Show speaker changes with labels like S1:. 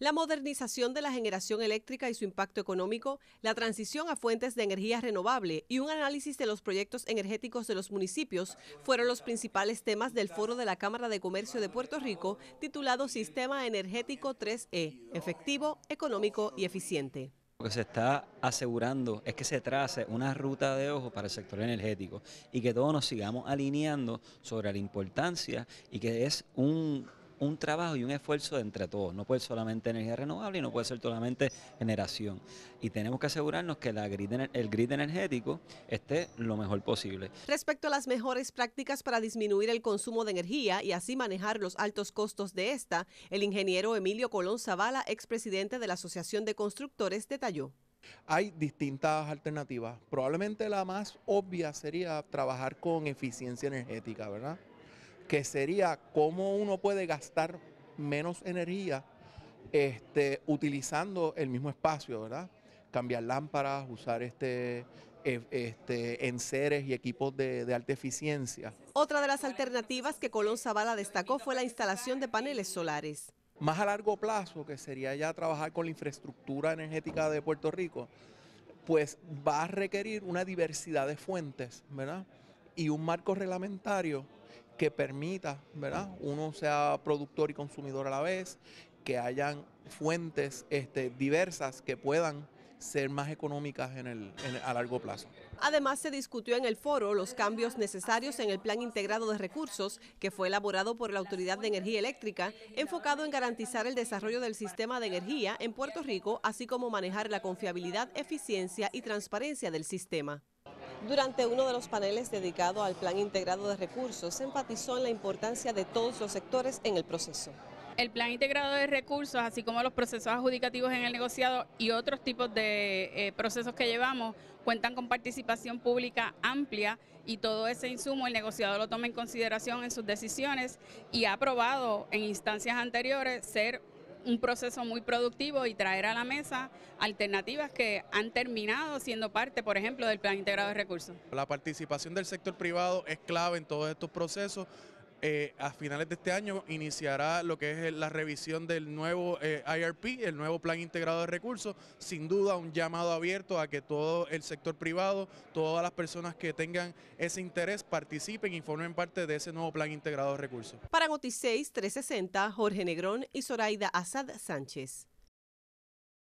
S1: La modernización de la generación eléctrica y su impacto económico, la transición a fuentes de energía renovable y un análisis de los proyectos energéticos de los municipios fueron los principales temas del foro de la Cámara de Comercio de Puerto Rico titulado Sistema Energético 3E, efectivo, económico y eficiente.
S2: Lo que se está asegurando es que se trace una ruta de ojo para el sector energético y que todos nos sigamos alineando sobre la importancia y que es un un trabajo y un esfuerzo entre todos. No puede ser solamente energía renovable y no puede ser solamente generación. Y tenemos que asegurarnos que el grid energético esté lo mejor posible.
S1: Respecto a las mejores prácticas para disminuir el consumo de energía y así manejar los altos costos de esta, el ingeniero Emilio Colón Zavala, expresidente de la Asociación de Constructores, detalló.
S3: Hay distintas alternativas. Probablemente la más obvia sería trabajar con eficiencia energética, ¿verdad? que sería cómo uno puede gastar menos energía este, utilizando el mismo espacio, ¿verdad? Cambiar lámparas, usar este, e, este, enseres y equipos de, alta eficiencia.
S1: Otra de las alternativas que Colón Zavala destacó fue la instalación de paneles solares.
S3: Más a largo plazo, que sería ya trabajar con la infraestructura energética de Puerto Rico, pues va a requerir una diversidad de fuentes, ¿verdad? Y un marco reglamentario que permita, ¿verdad? Uno sea productor y consumidor a la vez, que hayan fuentes este, diversas que puedan ser más económicas a largo plazo.
S1: Además, se discutió en el foro los cambios necesarios en el Plan Integrado de Recursos, que fue elaborado por la Autoridad de Energía Eléctrica, enfocado en garantizar el desarrollo del sistema de energía en Puerto Rico, así como manejar la confiabilidad, eficiencia y transparencia del sistema. Durante uno de los paneles dedicado al Plan Integrado de Recursos, se enfatizó en la importancia de todos los sectores en el proceso.
S4: El Plan Integrado de Recursos, así como los procesos adjudicativos en el negociado y otros tipos de eh, procesos que llevamos, cuentan con participación pública amplia y todo ese insumo el negociador lo toma en consideración en sus decisiones y ha aprobado en instancias anteriores ser un proceso muy productivo y traer a la mesa alternativas que han terminado siendo parte, por ejemplo, del Plan Integrado de Recursos.
S5: La participación del sector privado es clave en todos estos procesos eh, a finales de este año iniciará lo que es la revisión del nuevo eh, IRP, el nuevo Plan Integrado de Recursos. Sin duda, un llamado abierto a que todo el sector privado, todas las personas que tengan ese interés participen y formen parte de ese nuevo Plan Integrado de Recursos.
S1: Para Noticias 360, Jorge Negrón y Zoraida Asad Sánchez.